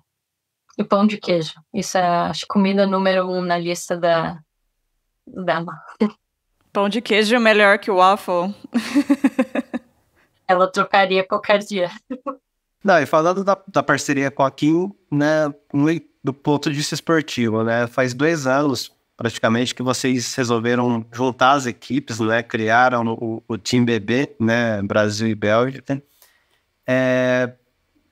E pão de queijo. Isso é, acho, comida número um na lista da dela. Pão de queijo é melhor que o waffle. Ela trocaria qualquer dia. Não, e falando da, da parceria com a Kim, né, do ponto de vista esportivo, né, faz dois anos praticamente que vocês resolveram juntar as equipes, né, criaram o, o time BB, né, Brasil e Bélgica. É,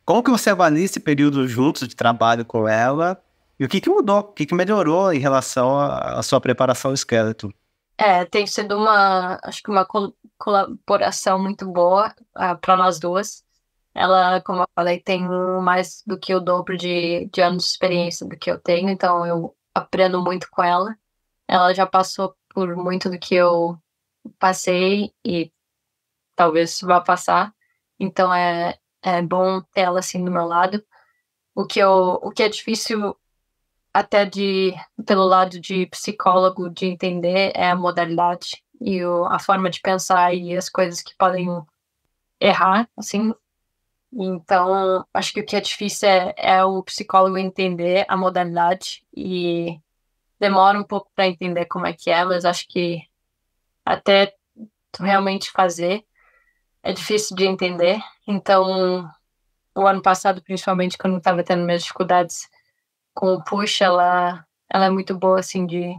como que você avalia esse período juntos de trabalho com ela e o que, que mudou, o que, que melhorou em relação à sua preparação esqueleto? É, tem sido uma, acho que uma colaboração muito boa uh, ah, para nós duas. Ela, como eu falei, tem mais do que o dobro de, de anos de experiência do que eu tenho, então eu aprendo muito com ela. Ela já passou por muito do que eu passei e talvez vá passar, então é, é bom ter ela assim do meu lado. O que, eu, o que é difícil até de pelo lado de psicólogo de entender é a modalidade e o, a forma de pensar e as coisas que podem errar assim então acho que o que é difícil é, é o psicólogo entender a modalidade e demora um pouco para entender como é que é mas acho que até tu realmente fazer é difícil de entender então o ano passado principalmente quando eu estava tendo minhas dificuldades com o puxa, ela, ela é muito boa, assim, de,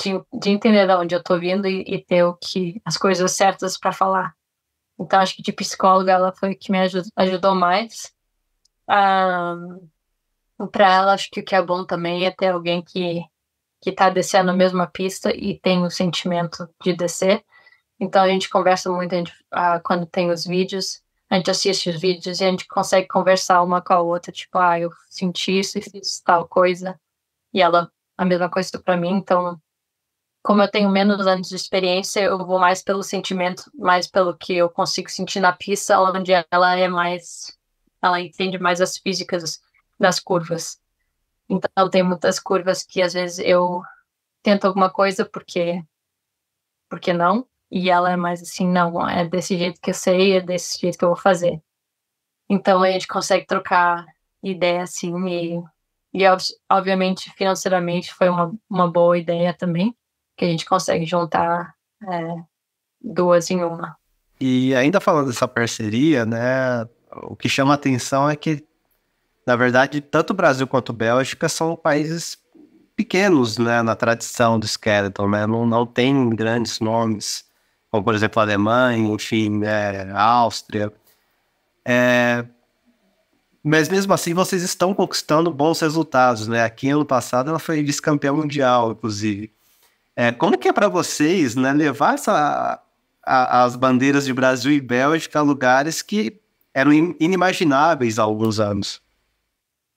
de, de entender de onde eu tô vindo e, e ter o que, as coisas certas para falar. Então, acho que de psicóloga ela foi que me ajudou, ajudou mais. Um, ah, para ela, acho que o que é bom também é ter alguém que, que tá descendo a mesma pista e tem o sentimento de descer. Então, a gente conversa muito a gente, uh, quando tem os vídeos a gente assiste os vídeos e a gente consegue conversar uma com a outra, tipo, ah, eu senti isso e fiz tal coisa, e ela a mesma coisa para mim, então como eu tenho menos anos de experiência, eu vou mais pelo sentimento, mais pelo que eu consigo sentir na pista, onde ela é mais ela entende mais as físicas das curvas. Então tem muitas curvas que às vezes eu tento alguma coisa porque porque não, e ela é mais assim, não, é desse jeito que eu sei, é desse jeito que eu vou fazer. Então a gente consegue trocar ideia assim e, e obviamente financeiramente foi uma, uma boa ideia também, que a gente consegue juntar é, duas em uma. E ainda falando dessa parceria, né, o que chama atenção é que, na verdade, tanto o Brasil quanto a Bélgica são países pequenos, né, na tradição do Skeleton, né, não, não tem grandes nomes como por exemplo a Alemanha, enfim, é, a Áustria. É, mas mesmo assim vocês estão conquistando bons resultados, né? Aqui ano passado ela foi vice-campeã mundial, inclusive. É, como que é para vocês né, levar essa, a, as bandeiras de Brasil e Bélgica a lugares que eram inimagináveis há alguns anos?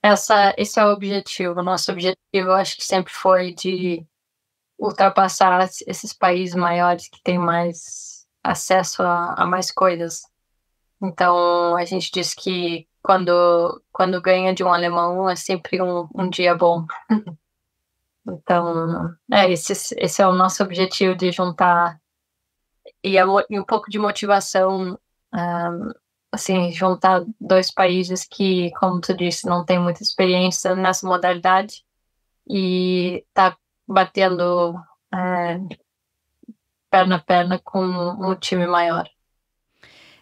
Essa, esse é o objetivo. Nosso objetivo, eu acho que sempre foi de ultrapassar esses países maiores que têm mais acesso a, a mais coisas. Então, a gente diz que quando, quando ganha de um alemão é sempre um, um dia bom. então, é, esse, esse é o nosso objetivo de juntar e, e um pouco de motivação, um, assim, juntar dois países que, como tu disse, não tem muita experiência nessa modalidade e tá batendo é, perna a perna com um time maior.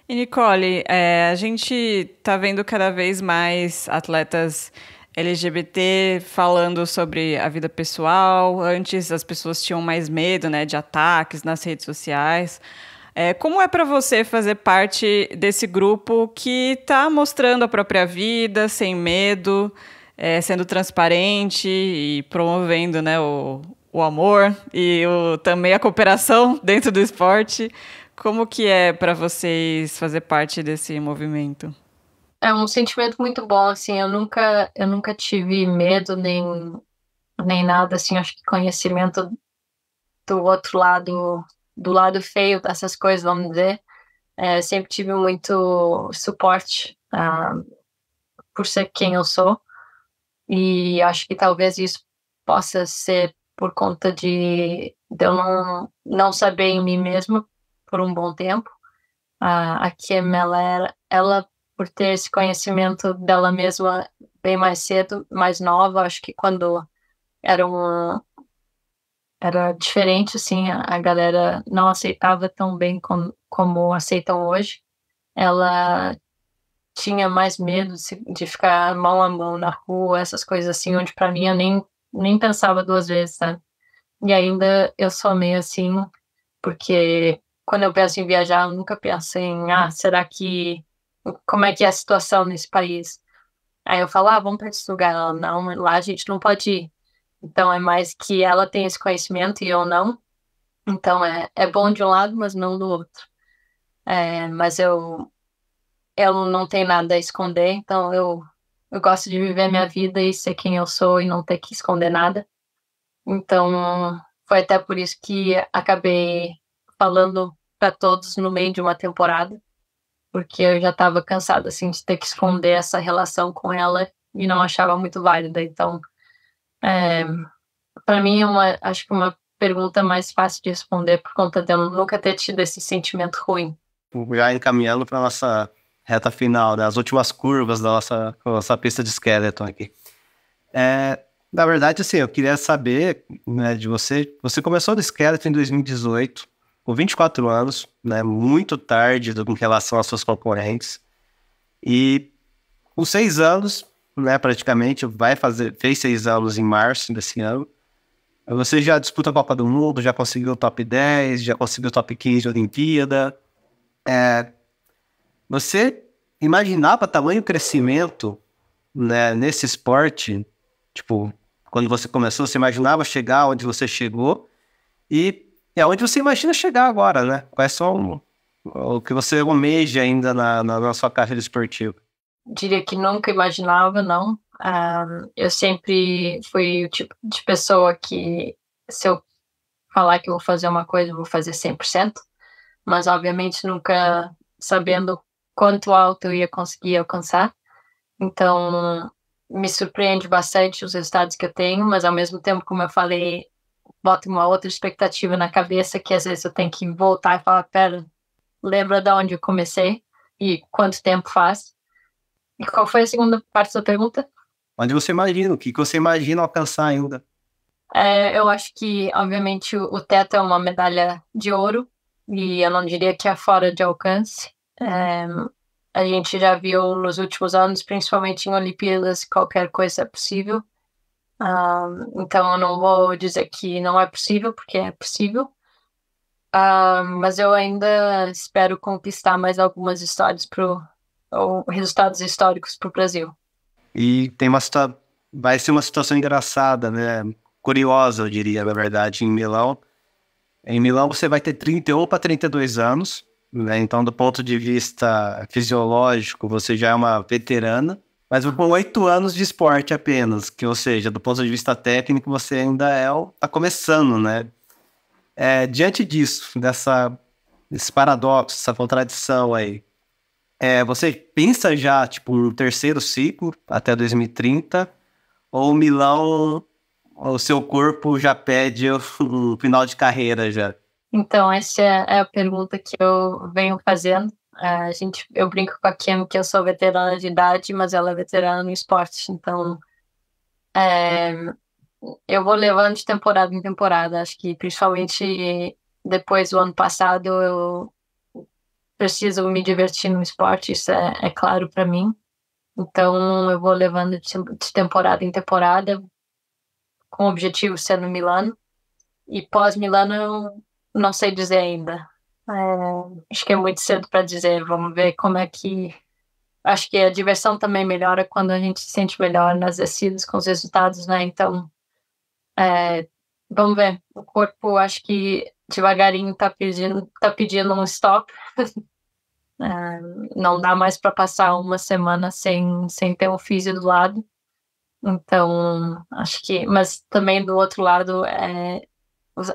E Nicole, é, a gente está vendo cada vez mais atletas LGBT falando sobre a vida pessoal. Antes as pessoas tinham mais medo né, de ataques nas redes sociais. É, como é para você fazer parte desse grupo que está mostrando a própria vida, sem medo? é, sendo transparente e promovendo né, o, o amor e o, também a cooperação dentro do esporte. Como que é para vocês fazer parte desse movimento? É um sentimento muito bom, assim, eu nunca, eu nunca tive medo nem, nem nada, assim, acho que conhecimento do outro lado, do lado feio dessas coisas, vamos dizer, é, sempre tive muito suporte uh, por ser quem eu sou, e acho que talvez isso possa ser por conta de, de eu não, não saber em mim mesma por um bom tempo. A, a Kim, ela, era, ela, por ter esse conhecimento dela mesma bem mais cedo, mais nova, acho que quando era um era diferente, assim, a, a galera não aceitava tão bem com, como aceitam hoje. Ela tinha mais medo de, ficar mão a mão na rua, essas coisas assim, onde para mim eu nem, nem pensava duas vezes, sabe? E ainda eu sou meio assim, porque quando eu penso em viajar, eu nunca penso em, ah, será que. Como é que é a situação nesse país? Aí eu falo, ah, vamos para esse lugar. Ela, não, lá a gente não pode ir. Então é mais que ela tem esse conhecimento e eu não. Então é, é bom de um lado, mas não do outro. É, mas eu eu não tenho nada a esconder, então eu, eu gosto de viver a minha vida e ser quem eu sou e não ter que esconder nada. Então, foi até por isso que acabei falando para todos no meio de uma temporada, porque eu já estava cansada assim de ter que esconder essa relação com ela e não achava muito válida. Então, é, para mim, é uma, acho que uma pergunta mais fácil de responder por conta de eu nunca ter tido esse sentimento ruim. Tipo, já encaminhando para nossa reta final, das né? últimas curvas da nossa, nossa pista de skeleton aqui. É, na verdade, assim, eu queria saber né, de você. Você começou no skeleton em 2018, com 24 anos, né, muito tarde do, em relação aos seus concorrentes. E com seis anos, né, praticamente, vai fazer, fez seis anos em março desse ano. Você já disputa a Copa do Mundo, já conseguiu o top 10, já conseguiu o top 15 de Olimpíada. É, você imaginava tamanho crescimento né, nesse esporte? Tipo, quando você começou, você imaginava chegar onde você chegou e é onde você imagina chegar agora, né? é só o que você almeja ainda na, na, sua carreira esportiva? Diria que nunca imaginava, não. Uh, eu sempre fui o tipo de pessoa que, se eu falar que eu vou fazer uma coisa, eu vou fazer 100%, mas obviamente nunca sabendo quanto alto eu ia conseguir alcançar. Então, me surpreende bastante os resultados que eu tenho, mas ao mesmo tempo, como eu falei, bota uma outra expectativa na cabeça que às vezes eu tenho que voltar e falar: pera, lembra de onde eu comecei e quanto tempo faz? E qual foi a segunda parte da pergunta? Onde você imagina? O que você imagina alcançar ainda? É, eu acho que, obviamente, o teto é uma medalha de ouro e eu não diria que é fora de alcance. É, a gente já viu nos últimos anos, principalmente em Olimpíadas, qualquer coisa é possível. Um, ah, então eu não vou dizer que não é possível, porque é possível. Um, ah, mas eu ainda espero conquistar mais algumas histórias pro, ou resultados históricos para o Brasil. E tem uma vai ser uma situação engraçada, né? Curiosa, eu diria, na verdade, em Milão. Em Milão você vai ter 31 para 32 anos né? Então, do ponto de vista fisiológico, você já é uma veterana, mas com oito anos de esporte apenas, que ou seja, do ponto de vista técnico, você ainda é está começando, né? É, diante disso, dessa esse paradoxo, essa contradição aí, é, você pensa já tipo um terceiro ciclo até 2030 ou o Milão, o seu corpo já pede o final de carreira já? Então, essa é a pergunta que eu venho fazendo. A gente, eu brinco com a Kim que eu sou veterana de idade, mas ela é veterana no esporte. Então, é, eu vou levando de temporada em temporada. Acho que, principalmente depois do ano passado, eu preciso me divertir no esporte. Isso é, é claro para mim. Então, eu vou levando de temporada em temporada, com o objetivo sendo Milano. E pós-Milano, não sei dizer ainda. É, acho que é muito cedo para dizer. Vamos ver como é que. Acho que a diversão também melhora quando a gente se sente melhor nas descidas com os resultados, né? Então, é, vamos ver. O corpo, acho que devagarinho está pedindo, tá pedindo um stop. é, não dá mais para passar uma semana sem, sem ter um físio do lado. Então, acho que. Mas também do outro lado, é,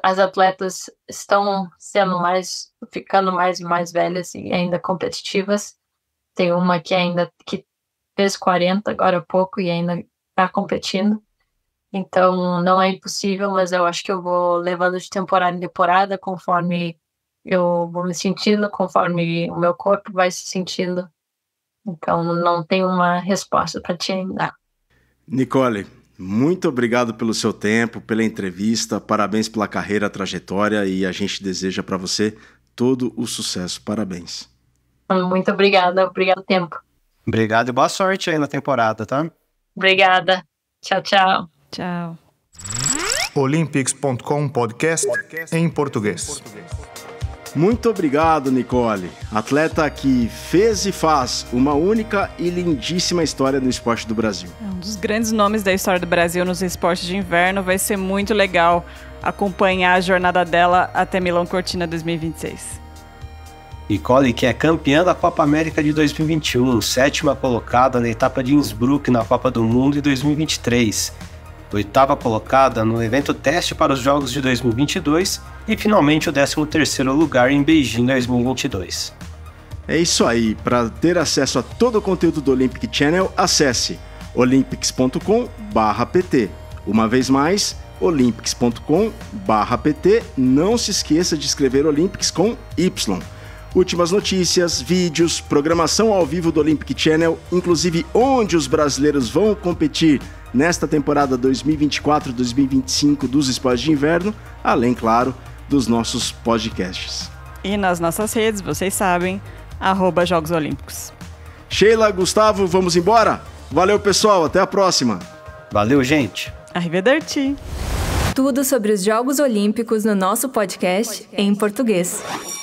as atletas estão sendo mais, ficando mais e mais velhas e ainda competitivas. Tem uma que ainda que fez 40 agora há pouco e ainda está competindo. Então não é impossível, mas eu acho que eu vou levando de temporada em temporada conforme eu vou me sentindo, conforme o meu corpo vai se sentindo. Então não tem uma resposta para te ainda. Nicole, muito obrigado pelo seu tempo, pela entrevista, parabéns pela carreira, trajetória e a gente deseja para você todo o sucesso. Parabéns. Muito obrigada, obrigado tempo. Obrigado e boa sorte aí na temporada, tá? Obrigada. Tchau, tchau. Tchau. Olympics.com podcast, podcast em português. Em português. Muito obrigado, Nicole. Atleta que fez e faz uma única e lindíssima história no esporte do Brasil. É um dos grandes nomes da história do Brasil nos esportes de inverno. Vai ser muito legal acompanhar a jornada dela até Milão Cortina 2026. Nicole, que é campeã da Copa América de 2021, sétima colocada na etapa de Innsbruck na Copa do Mundo de 2023 oitava colocada no evento teste para os Jogos de 2022 e finalmente o 13 terceiro lugar em Beijing 2022. É isso aí, para ter acesso a todo o conteúdo do Olympic Channel, acesse olympics.com/pt. Uma vez mais, olympics.com/pt. Não se esqueça de escrever Olympics com Y últimas notícias, vídeos, programação ao vivo do Olympic Channel, inclusive onde os brasileiros vão competir nesta temporada 2024-2025 dos esportes de inverno, além, claro, dos nossos podcasts. E nas nossas redes, vocês sabem, arroba Jogos Olímpicos. Sheila, Gustavo, vamos embora? Valeu, pessoal, até a próxima. Valeu, gente. Arrivederci. Tudo sobre os Jogos Olímpicos no nosso podcast, podcast. em português.